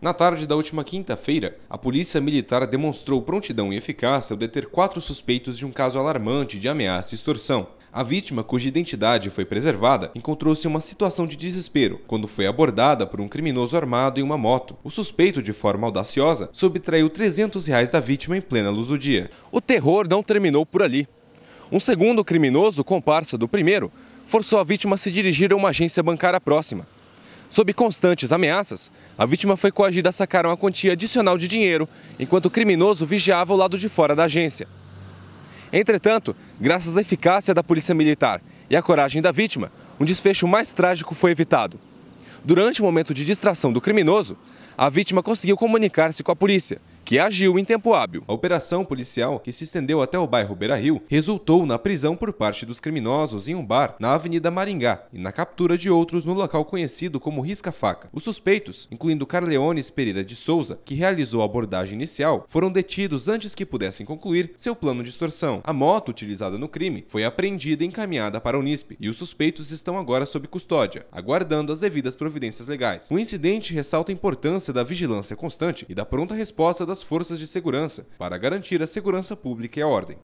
Na tarde da última quinta-feira, a polícia militar demonstrou prontidão e eficácia ao deter quatro suspeitos de um caso alarmante de ameaça e extorsão. A vítima, cuja identidade foi preservada, encontrou-se em uma situação de desespero quando foi abordada por um criminoso armado em uma moto. O suspeito, de forma audaciosa, subtraiu 300 reais da vítima em plena luz do dia. O terror não terminou por ali. Um segundo criminoso, comparsa do primeiro, forçou a vítima a se dirigir a uma agência bancária próxima. Sob constantes ameaças, a vítima foi coagida a sacar uma quantia adicional de dinheiro, enquanto o criminoso vigiava o lado de fora da agência. Entretanto, graças à eficácia da polícia militar e à coragem da vítima, um desfecho mais trágico foi evitado. Durante o momento de distração do criminoso, a vítima conseguiu comunicar-se com a polícia que agiu em tempo hábil. A operação policial, que se estendeu até o bairro Beira Rio, resultou na prisão por parte dos criminosos em um bar na Avenida Maringá e na captura de outros no local conhecido como Risca Faca. Os suspeitos, incluindo Carleones Pereira de Souza, que realizou a abordagem inicial, foram detidos antes que pudessem concluir seu plano de extorsão. A moto utilizada no crime foi apreendida e encaminhada para o Unisp, e os suspeitos estão agora sob custódia, aguardando as devidas providências legais. O incidente ressalta a importância da vigilância constante e da pronta resposta das das forças de segurança para garantir a segurança pública e a ordem.